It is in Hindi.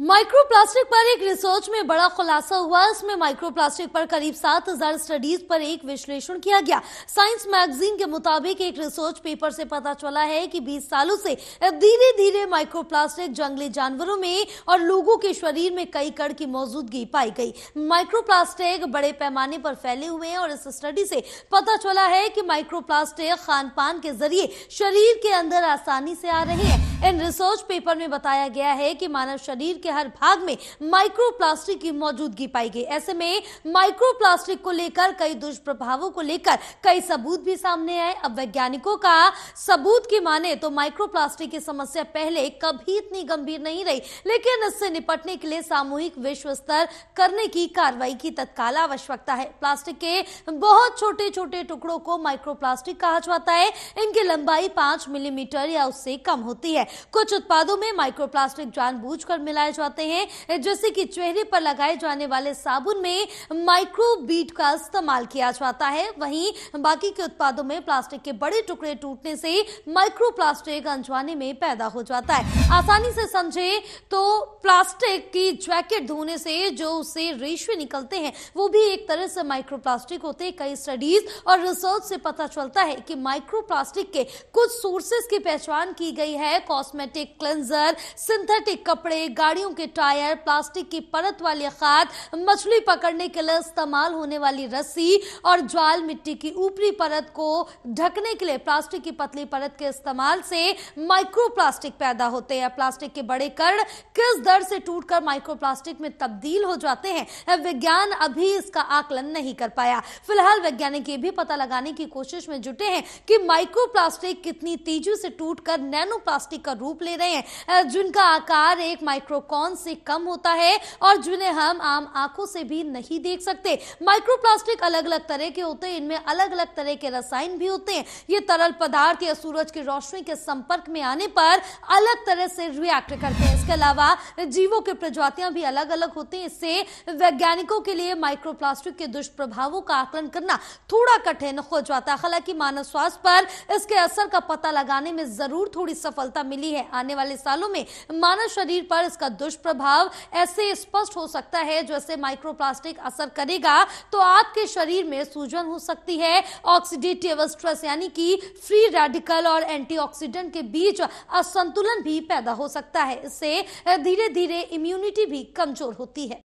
माइक्रोप्लास्टिक पर एक रिसर्च में बड़ा खुलासा हुआ इसमें माइक्रोप्लास्टिक पर करीब सात हजार स्टडीज पर एक विश्लेषण किया गया साइंस मैगजीन के मुताबिक एक रिसर्च पेपर से पता चला है कि 20 सालों से धीरे धीरे माइक्रोप्लास्टिक जंगली जानवरों में और लोगों के शरीर में कई कड़ की मौजूदगी पाई गई माइक्रो बड़े पैमाने पर फैले हुए हैं और इस स्टडी से पता चला है कि माइक्रो खान पान के जरिए शरीर के अंदर आसानी से आ रहे हैं इन रिसर्च पेपर में बताया गया है कि मानव शरीर के हर भाग में माइक्रो प्लास्टिक की मौजूदगी पाई गई ऐसे में माइक्रो प्लास्टिक को लेकर कई दुष्प्रभावों को लेकर कई सबूत भी सामने आए अब वैज्ञानिकों का सबूत की माने तो माइक्रो प्लास्टिक की समस्या पहले कभी इतनी गंभीर नहीं रही लेकिन इससे निपटने के लिए सामूहिक विश्व स्तर करने की कार्रवाई की तत्काल आवश्यकता है प्लास्टिक के बहुत छोटे छोटे टुकड़ों को माइक्रो प्लास्टिक कहा जाता है इनकी लंबाई पांच मिलीमीटर या उससे कम होती है कुछ उत्पादों में माइक्रो प्लास्टिक जानबूझकर मिलाया जाते हैं जैसे कि चेहरे पर लगाए जाने वाले साबुन में माइक्रो बीट का इस्तेमाल किया जाता है वहीं बाकी के उत्पादों में प्लास्टिक के बड़े टुकड़े टूटने से माइक्रो प्लास्टिक अनजाने में पैदा हो जाता है आसानी से समझे तो प्लास्टिक की जैकेट धोने से जो उससे रेशे निकलते हैं वो भी एक तरह से माइक्रो प्लास्टिक होते हैं कई स्टडीज और रिसर्च से पता चलता है कि माइक्रो प्लास्टिक के कुछ सोर्सेस की पहचान की गई है कॉस्मेटिक क्लेंजर सिंथेटिक कपड़े गाड़ियों गाड़ियों के टायर प्लास्टिक की परत वाली खाद मछली पकड़ने के लिए इस्तेमाल होने वाली रस्सी और ज्वाल मिट्टी की ऊपरी परत को ढकने के लिए प्लास्टिक की पतली परत के इस्तेमाल से माइक्रो प्लास्टिक पैदा होते हैं प्लास्टिक के बड़े कण किस दर से टूट कर माइक्रो प्लास्टिक में तब्दील हो जाते हैं विज्ञान अभी इसका आकलन नहीं कर पाया फिलहाल वैज्ञानिक ये भी पता लगाने की कोशिश में जुटे हैं कि माइक्रो प्लास्टिक कितनी तेजी से टूट कर नैनो प्लास्टिक का रूप ले रहे हैं जिनका आकार एक माइक्रोकॉन कौन से कम होता है और जिन्हें हम आम आंखों से भी नहीं देख सकते माइक्रोप्लास्टिक अलग अलग तरह के होते हैं इनमें अलग अलग तरह के रसायन भी होते हैं ये तरल पदार्थ या सूरज की रोशनी के संपर्क में आने पर अलग तरह से रिएक्ट करते हैं इसके अलावा जीवों की प्रजातियां भी अलग अलग होती हैं इससे वैज्ञानिकों के लिए माइक्रोप्लास्टिक के दुष्प्रभावों का आकलन करना थोड़ा कठिन हो जाता है हालांकि मानव स्वास्थ्य पर इसके असर का पता लगाने में जरूर थोड़ी सफलता मिली है आने वाले सालों में मानव शरीर पर इसका दुष्प्रभाव ऐसे स्पष्ट हो सकता है जैसे माइक्रोप्लास्टिक असर करेगा तो आपके शरीर में सूजन हो सकती है ऑक्सीडेटिव स्ट्रेस यानी कि फ्री रेडिकल और एंटीऑक्सीडेंट के बीच असंतुलन भी पैदा हो सकता है इससे धीरे धीरे इम्यूनिटी भी कमजोर होती है